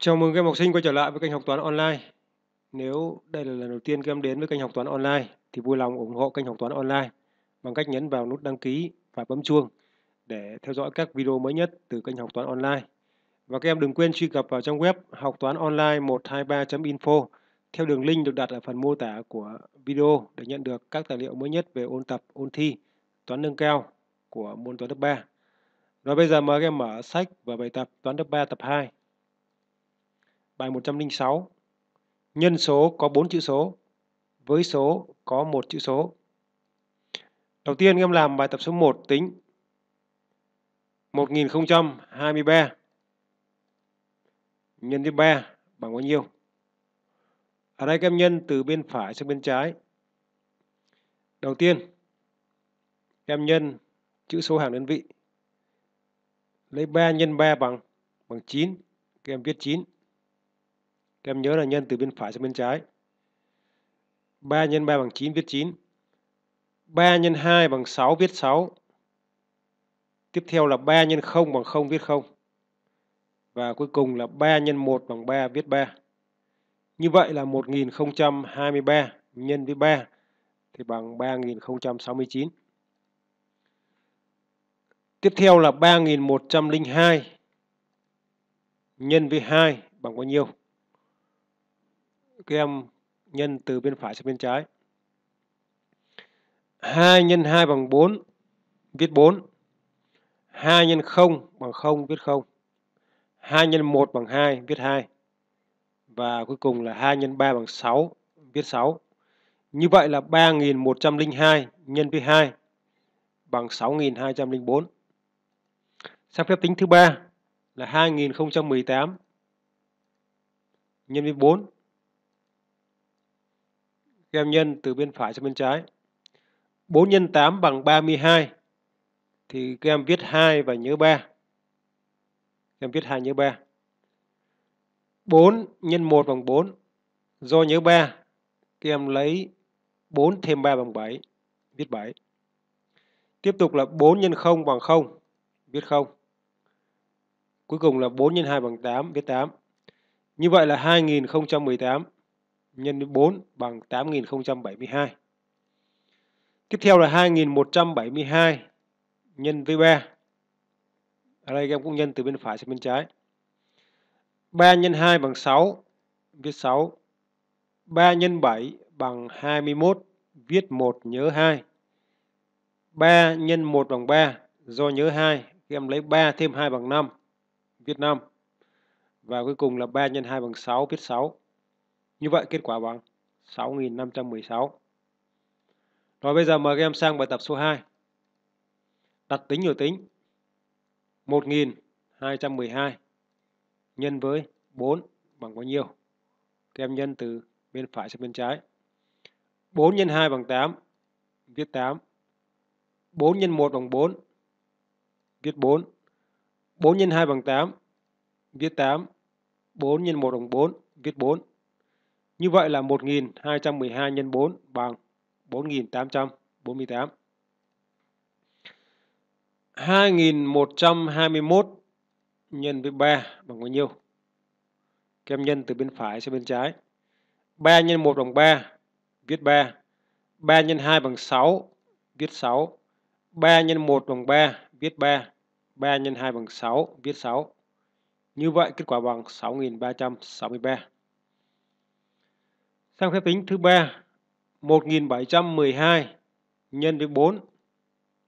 Chào mừng các em học sinh quay trở lại với kênh học toán online. Nếu đây là lần đầu tiên các em đến với kênh học toán online thì vui lòng ủng hộ kênh học toán online bằng cách nhấn vào nút đăng ký và bấm chuông để theo dõi các video mới nhất từ kênh học toán online. Và các em đừng quên truy cập vào trang web học toán online 123.info theo đường link được đặt ở phần mô tả của video để nhận được các tài liệu mới nhất về ôn tập, ôn thi, toán nâng cao của môn toán lớp 3. Rồi bây giờ mời các em mở sách và bài tập toán lớp 3 tập 2 Bài 106 Nhân số có 4 chữ số Với số có một chữ số Đầu tiên em làm bài tập số 1 tính 1023 nhân với 3 bằng bao nhiêu? Ở đây các em nhân từ bên phải sang bên trái. Đầu tiên, em nhân chữ số hàng đơn vị. Lấy 3 nhân 3 bằng bằng 9. Các em viết 9. Các em nhớ là nhân từ bên phải sang bên trái. 3 nhân 3 bằng 9 viết 9. 3 nhân 2 bằng 6 viết 6. Tiếp theo là 3 nhân 0 bằng 0 viết 0. Và cuối cùng là 3 nhân 1 bằng 3 viết 3. Như vậy là 1023 nhân với 3 thì bằng 3069. Tiếp theo là 3102 nhân với 2 bằng bao nhiêu? các em nhân từ bên phải sang bên trái. 2 nhân 2 bằng 4, viết 4. 2 nhân 0 bằng 0, viết 0. 2 nhân 1 bằng 2, viết 2. Và cuối cùng là 2 nhân 3 bằng 6, viết 6. Như vậy là 3.102 nhân với 2 bằng 6.204. Sang phép tính thứ ba là 2018 nhân với 4 kem nhân từ bên phải sang bên trái. 4 x 8 bằng 32. Thì các em viết 2 và nhớ 3. Các em viết 2 nhớ 3. 4 x 1 bằng 4. Do nhớ 3, các em lấy 4 thêm 3 bằng 7. Viết 7. Tiếp tục là 4 x 0 bằng 0. Viết 0. Cuối cùng là 4 x 2 bằng 8. Viết 8. Như vậy là 2018 nhân với 4 bằng 8072. Tiếp theo là 2172 nhân với 3. Ở đây em cũng nhân từ bên phải sang bên trái. 3 nhân 2 bằng 6, viết 6. 3 nhân 7 bằng 21, viết 1 nhớ 2. 3 nhân 1 bằng 3, do nhớ 2, các em lấy 3 thêm 2 bằng 5, viết 5. Và cuối cùng là 3 nhân 2 bằng 6, viết 6. Như vậy kết quả bằng 6.516. Rồi bây giờ mời các em sang bài tập số 2. Đặt tính nhiều tính. 1.212 nhân với 4 bằng bao nhiêu? Các em nhân từ bên phải sang bên trái. 4 nhân 2 bằng 8. Viết 8. 4 nhân 1 bằng 4. Viết 4. 4 nhân 2 bằng 8. Viết 8. 4 nhân 1 bằng 4. Viết 4. Như vậy là 1212 nhân 4 bằng 4848. 2121 nhân với 3 bằng bao nhiêu? Kem nhân từ bên phải sang bên trái. 3 nhân 1 bằng 3, viết 3. 3 nhân 2 bằng 6, viết 6. 3 nhân 1 bằng 3, viết 3. 3 nhân 2 bằng 6, viết 6. Như vậy kết quả bằng 6363. Theo phép tính thứ ba, 1712 nhân với 4.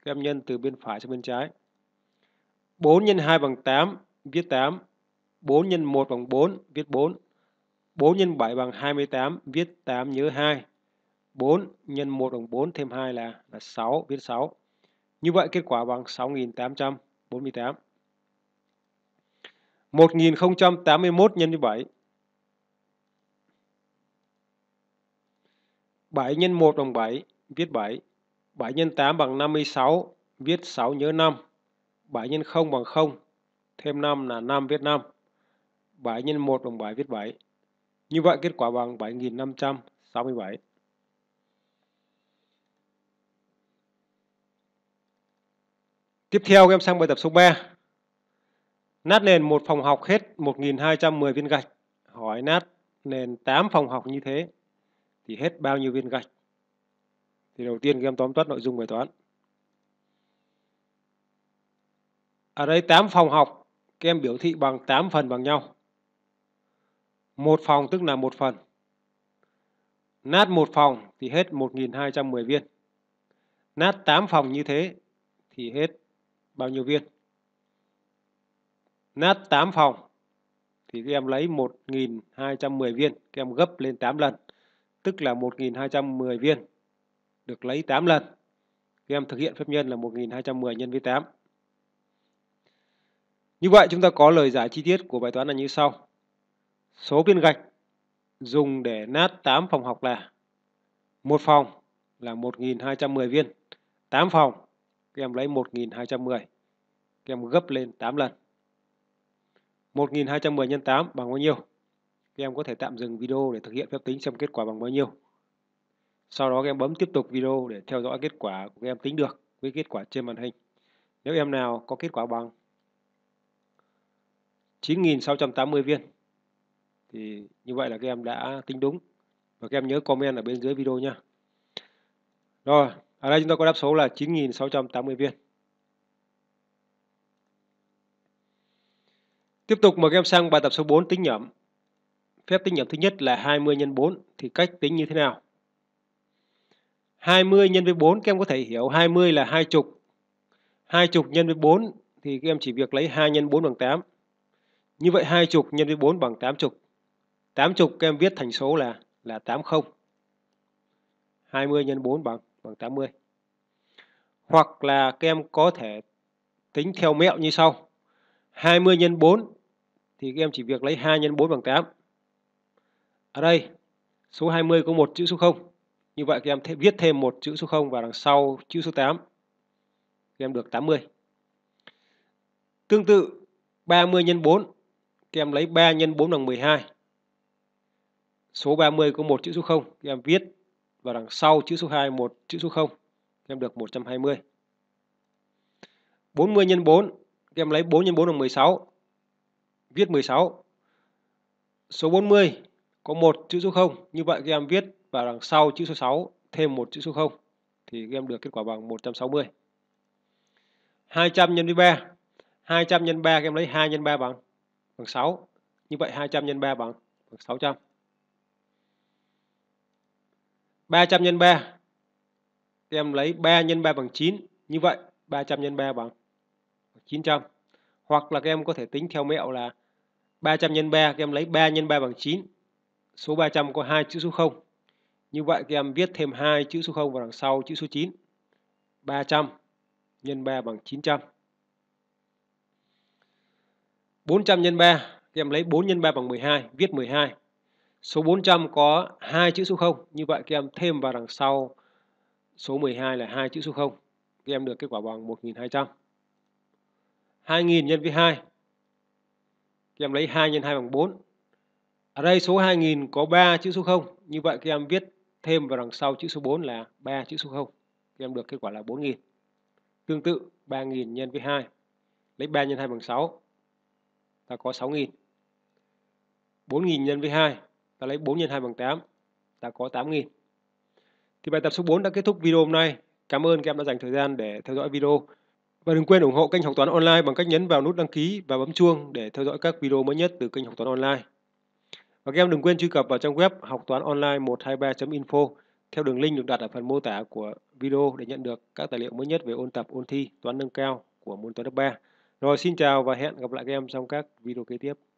Các em nhân từ bên phải sang bên trái. 4 nhân 2 bằng 8, viết 8. 4 nhân 1 bằng 4, viết 4. 4 nhân 7 bằng 28, viết 8 nhớ 2. 4 nhân 1 bằng 4 thêm 2 là, là 6, viết 6. Như vậy kết quả bằng 6848. 1081 nhân với 7 7 x 1 bằng 7, viết 7. 7 x 8 bằng 56, viết 6 nhớ 5. 7 x 0 bằng 0, thêm 5 là 5 viết 5. 7 x 1 bằng 7 viết 7. Như vậy kết quả bằng 7567. Tiếp theo em sang bài tập số 3. Nát nền một phòng học hết 1210 viên gạch. Hỏi nát nền 8 phòng học như thế thì hết bao nhiêu viên gạch. Thì đầu tiên các tóm tắt nội dung bài toán. Ở đây 8 phòng học kem biểu thị bằng 8 phần bằng nhau. Một phòng tức là một phần. Nát một phòng thì hết 1210 viên. Nát 8 phòng như thế thì hết bao nhiêu viên? Nát 8 phòng thì các em lấy 1210 viên, các em gấp lên 8 lần tức là 1210 viên được lấy 8 lần. Các em thực hiện phép nhân là 1210 nhân với 8. Như vậy chúng ta có lời giải chi tiết của bài toán là như sau. Số viên gạch dùng để nát 8 phòng học là một phòng là 1210 viên, 8 phòng các em lấy 1210. Các em gấp lên 8 lần. 1210 x 8 bằng bao nhiêu? các em có thể tạm dừng video để thực hiện phép tính xem kết quả bằng bao nhiêu. Sau đó em bấm tiếp tục video để theo dõi kết quả của em tính được với kết quả trên màn hình. Nếu em nào có kết quả bằng 9.680 viên thì như vậy là các em đã tính đúng và các em nhớ comment ở bên dưới video nha. Rồi, ở đây chúng ta có đáp số là 9.680 viên. Tiếp tục mời các em sang bài tập số 4 tính nhẩm. Phép tính điểm thứ nhất là 20 x 4 thì cách tính như thế nào? 20 nhân với 4 các em có thể hiểu 20 là hai chục. Hai chục nhân với 4 thì các em chỉ việc lấy 2 nhân 4 bằng 8. Như vậy hai chục nhân với 4 bằng 8 chục. 8 chục các em viết thành số là là 80. 20 nhân 4 bằng bằng 80. Hoặc là các em có thể tính theo mẹo như sau. 20 nhân 4 thì các em chỉ việc lấy 2 nhân 4 bằng 8. Ở đây số 20 có một chữ số 0. Như vậy các em th viết thêm một chữ số 0 vào đằng sau chữ số 8. Các em được 80. Tương tự 30 x 4, các em lấy 3 x 4 bằng 12. Số 30 có một chữ số 0, các em viết vào đằng sau chữ số 2 một chữ số 0. Các em được 120. 40 x 4, các em lấy 4 x 4 bằng 16. Viết 16. Số 40 có một chữ số 0 như vậy các em viết vào đằng sau chữ số 6 thêm một chữ số 0 thì các em được kết quả bằng 160 200 nhân với 3 200 nhân 3 các em lấy 2 nhân 3 bằng bằng 6 như vậy 200 nhân 3 bằng, bằng 600 300 nhân 3 các em lấy 3 nhân 3 bằng 9 như vậy 300 nhân 3 bằng 900 hoặc là các em có thể tính theo mẹo là 300 nhân 3 các em lấy 3 nhân 3 bằng 9 số 300 có hai chữ số 0. Như vậy các em viết thêm hai chữ số 0 vào đằng sau chữ số 9. 300 nhân 3 bằng 900. 400 nhân 3, các em lấy 4 nhân 3 bằng 12, viết 12. Số 400 có hai chữ số 0, như vậy các em thêm vào đằng sau số 12 là hai chữ số 0. Các em được kết quả bằng 1200. 2000 nhân với 2. Các em lấy 2 nhân 2 bằng 4, ở đây số 2000 có 3 chữ số 0. Như vậy các em viết thêm vào đằng sau chữ số 4 là 3 chữ số 0. Các em được kết quả là 4000. Tương tự 3000 nhân với 2. Lấy 3 nhân 2 bằng 6. Ta có 6000. 4000 nhân với 2. Ta lấy 4 nhân 2 bằng 8. Ta có 8000. Thì bài tập số 4 đã kết thúc video hôm nay. Cảm ơn các em đã dành thời gian để theo dõi video. Và đừng quên ủng hộ kênh học toán online bằng cách nhấn vào nút đăng ký và bấm chuông để theo dõi các video mới nhất từ kênh học toán online. Và các em đừng quên truy cập vào trang web học toán online 123.info theo đường link được đặt ở phần mô tả của video để nhận được các tài liệu mới nhất về ôn tập, ôn thi, toán nâng cao của môn toán lớp 3. Rồi xin chào và hẹn gặp lại các em trong các video kế tiếp.